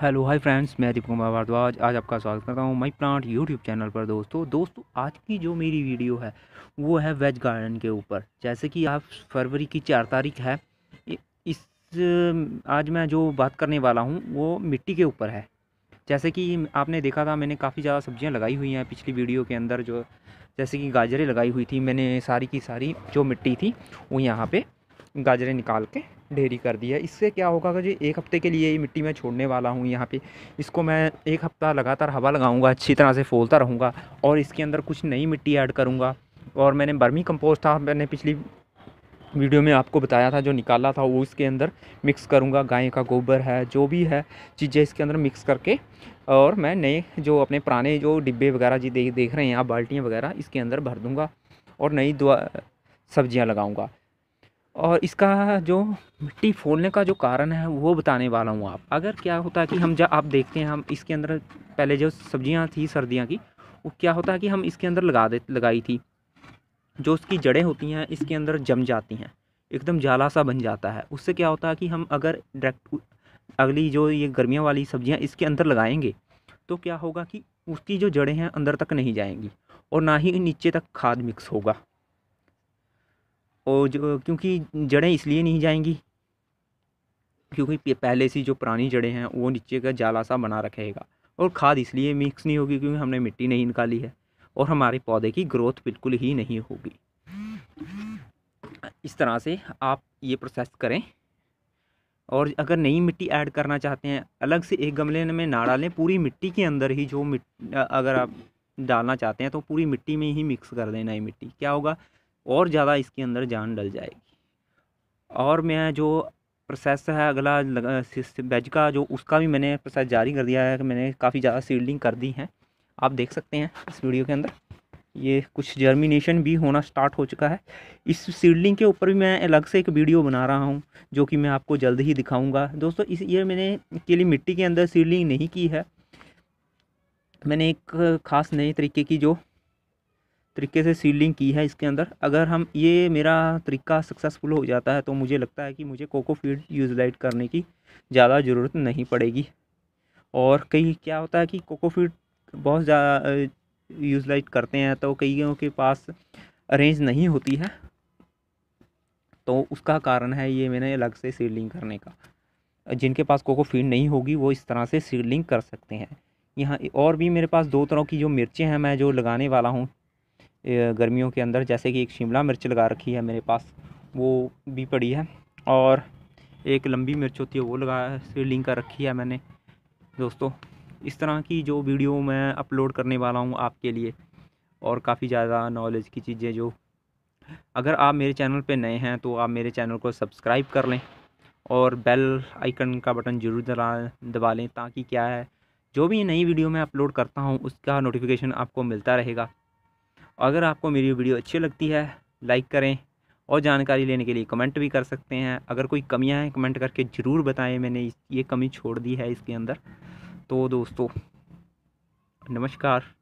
hello hi friends मैं दीपक कुमार भारद्वाज आज आपका स्वागत करता हूँ माई प्लांट यूट्यूब चैनल पर दोस्तों दोस्तों आज की जो मेरी वीडियो है वो है वेज गार्डन के ऊपर जैसे कि आप फरवरी की चार तारीख है इस आज मैं जो बात करने वाला हूँ वो मिट्टी के ऊपर है जैसे कि आपने देखा था मैंने काफ़ी ज़्यादा सब्ज़ियाँ लगाई हुई हैं पिछली वीडियो के अंदर जो जैसे कि गाजरें लगाई हुई थी मैंने सारी की सारी जो मिट्टी थी वो यहाँ पर गाजरें निकाल के ढेरी कर दी है इससे क्या होगा कि जी एक हफ्ते के लिए ये मिट्टी में छोड़ने वाला हूँ यहाँ पे इसको मैं एक हफ़्ता लगातार हवा लगाऊंगा अच्छी तरह से फोलता रहूँगा और इसके अंदर कुछ नई मिट्टी ऐड करूँगा और मैंने बर्मी कंपोस्ट था मैंने पिछली वीडियो में आपको बताया था जो निकाला था वो इसके अंदर मिक्स करूँगा गाय का गोबर है जो भी है चीज़ें इसके अंदर मिक्स करके और मैं नए जो अपने पुराने जो डिब्बे वगैरह जी देख रहे हैं आप बाल्टियाँ वगैरह इसके अंदर भर दूँगा और नई दुआ सब्जियाँ लगाऊँगा और इसका जो मिट्टी फोड़ने का जो कारण है वो बताने वाला हूँ आप अगर क्या होता है कि हम जब आप देखते हैं हम इसके अंदर पहले जो सब्जियाँ थी सर्दियाँ की वो क्या होता है कि हम इसके अंदर लगा दे लगाई थी जो उसकी जड़ें होती हैं इसके अंदर जम जाती हैं एकदम जाला सा बन जाता है उससे क्या होता है कि हम अगर डायरेक्ट अगली जो ये गर्मियों वाली सब्जियाँ इसके अंदर लगाएंगे तो क्या होगा कि उसकी जो जड़ें हैं अंदर तक नहीं जाएंगी और ना ही नीचे तक खाद मिक्स होगा और जो क्योंकि जड़ें इसलिए नहीं जाएंगी क्योंकि पहले से जो पुरानी जड़ें हैं वो नीचे का जाला सा बना रखेगा और खाद इसलिए मिक्स नहीं होगी क्योंकि हमने मिट्टी नहीं निकाली है और हमारे पौधे की ग्रोथ बिल्कुल ही नहीं होगी इस तरह से आप ये प्रोसेस करें और अगर नई मिट्टी ऐड करना चाहते हैं अलग से एक गमले में ना डालें पूरी मिट्टी के अंदर ही जो मिट अगर आप डालना चाहते हैं तो पूरी मिट्टी में ही मिक्स कर दें नई मिट्टी क्या होगा और ज़्यादा इसके अंदर जान डल जाएगी और मैं जो प्रोसेस है अगला बेज का जो उसका भी मैंने प्रोसेस जारी कर दिया है कि मैंने काफ़ी ज़्यादा सीडलिंग कर दी है आप देख सकते हैं इस वीडियो के अंदर ये कुछ जर्मिनेशन भी होना स्टार्ट हो चुका है इस सीडलिंग के ऊपर भी मैं अलग से एक वीडियो बना रहा हूँ जो कि मैं आपको जल्द ही दिखाऊँगा दोस्तों इस ये मैंने के लिए मिट्टी के अंदर सीडलिंग नहीं की है मैंने एक ख़ास नए तरीके की जो तरीके से सीलिंग की है इसके अंदर अगर हम ये मेरा तरीका सक्सेसफुल हो जाता है तो मुझे लगता है कि मुझे कोको फीड यूज़लाइट करने की ज़्यादा ज़रूरत नहीं पड़ेगी और कई क्या होता है कि कोको फीड बहुत ज़्यादा यूज़लाइट करते हैं तो कईयों के पास अरेंज नहीं होती है तो उसका कारण है ये मैंने अलग से सीडलिंग करने का जिनके पास कोको फीड नहीं होगी वो इस तरह से सीडलिंग कर सकते हैं यहाँ और भी मेरे पास दो तरह की जो मिर्चें हैं मैं जो लगाने वाला हूँ गर्मियों के अंदर जैसे कि एक शिमला मिर्च लगा रखी है मेरे पास वो भी पड़ी है और एक लंबी मिर्च होती है वो लगा सीडलिंग लिंक कर रखी है मैंने दोस्तों इस तरह की जो वीडियो मैं अपलोड करने वाला हूँ आपके लिए और काफ़ी ज़्यादा नॉलेज की चीज़ें जो अगर आप मेरे चैनल पर नए हैं तो आप मेरे चैनल को सब्सक्राइब कर लें और बेल आइकन का बटन ज़रूर दबा दबा लें ताकि क्या है जो भी नई वीडियो मैं अपलोड करता हूँ उसका नोटिफिकेशन आपको मिलता रहेगा अगर आपको मेरी वीडियो अच्छी लगती है लाइक करें और जानकारी लेने के लिए कमेंट भी कर सकते हैं अगर कोई कमियां हैं कमेंट करके ज़रूर बताएं मैंने ये कमी छोड़ दी है इसके अंदर तो दोस्तों नमस्कार